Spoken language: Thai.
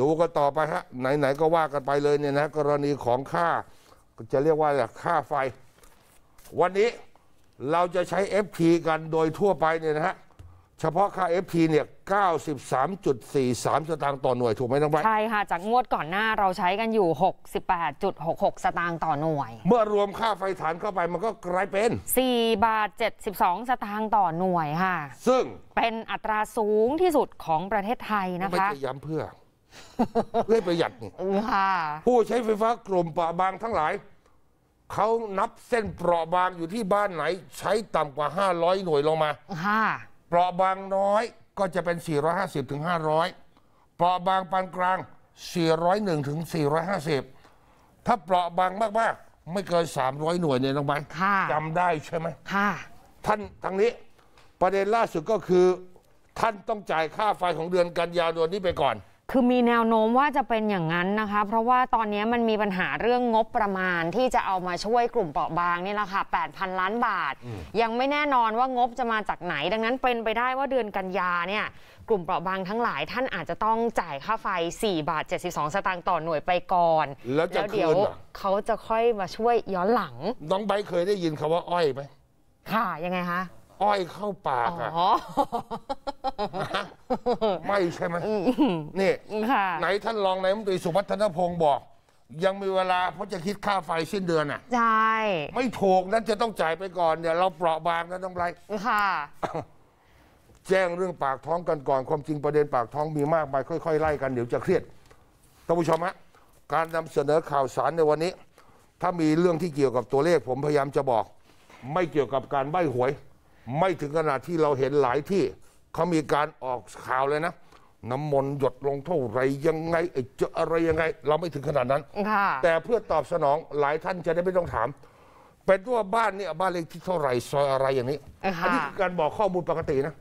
ดูกันต่อไปฮะ ไหนๆก็ว่ากันไปเลยเนี่ยนะกรณีของค่าจะเรียกว่าค่าไฟ วันนี้เราจะใช้ f p กันโดยทั่วไปเนี่ยนะฮะเฉพาะค่า f p เนี่ย93.43 สตางค์ต่อหน่วยถูกไหมน้องใบใช่ค่ะจากงวดก่อนหน้าเราใช้กันอยู่ 68.66 สตางค์ต่อหน่วย เมื่อรวมค่าไฟฐานเข้าไปมันก็กลายเป็น4บาท72 สตางค์ต่อหน่วยค่ะซึ่งเป็นอัตราสูงที่สุดของประเทศไทยนะคะไม่จะย้ำเพื่อเพื่อประหยัดผู้ใช้ไฟฟ้ากลุ่มเปราะบางทั้งหลายเขานับเส้นเปราะบางอยู่ที่บ้านไหน ใช้ต่ำกว่า 500 หน่วยลงมา ค่ะเปราะบางน้อยก็จะเป็น 450ถึง500เปราะบางปานกลาง401ถึง450 ถ้าเปราะบางมากๆไม่เกิน300หน่วยเนี่ยน้องไปจำได้ใช่ไหมค่ะ ท่านทางนี้ประเด็นล่าสุดก็คือ ท่านต้องจ่ายค่าไฟของเดือนกันยายนนี้ไปก่อนคือมีแนวโน้มว่าจะเป็นอย่างนั้นนะคะ เพราะว่าตอนนี้มันมีปัญหาเรื่องงบประมาณที่จะเอามาช่วยกลุ่มเปราะบางนี่แหละค่ะ8,000 ล้านบาท ยังไม่แน่นอนว่างบจะมาจากไหน ดังนั้นเป็นไปได้ว่าเดือนกันยาเนี่ย กลุ่มเปราะบางทั้งหลายท่านอาจจะต้องจ่ายค่าไฟ 4 บาท 72 สตางค์ต่อหน่วยไปก่อน แล้วจะเดี๋ยวเขาจะค่อยมาช่วยย้อนหลัง น้องใบเคยได้ยินคาว่าอ้อยไหมค่ะยังไงคะ อ้อยเข้าปากอ่ะใช่ไหมนี่ ไหนท่านรองนายมนตรีสุวัฒนพงศ์บอก ยังมีเวลาเพราะจะคิดค่าไฟสิ้นเดือนอ่ะใช่ ไม่ถูกนั่นจะต้องจ่ายไปก่อนเนี่ยเราเปราะบางนะต้องไรค่ะ แจ้งเรื่องปากท้องกันก่อนความจริงประเด็นปากท้องมีมากมายค่อยๆไล่กันเดี๋ยวจะเครียดท่านผู้ชมฮะการนำเสนอข่าวสารในวันนี้ ถ้ามีเรื่องที่เกี่ยวกับตัวเลขผมพยายามจะบอก ไม่เกี่ยวกับการใบ้หวย ไม่ถึงขนาดที่เราเห็นหลายที่เขามีการออกข่าวเลยนะน้ำมนต์หยดลงเท่าไรยังไงไอเจออะไรยังไง เราไม่ถึงขนาดนั้นแต่เพื่อตอบสนองหลายท่านจะได้ไม่ต้องถาม เป็นว่าบ้านเนี่ยบ้านเลขที่เท่าไรซอยอะไรอย่างนี้ อันนี้การบอกข้อมูลปกตินะ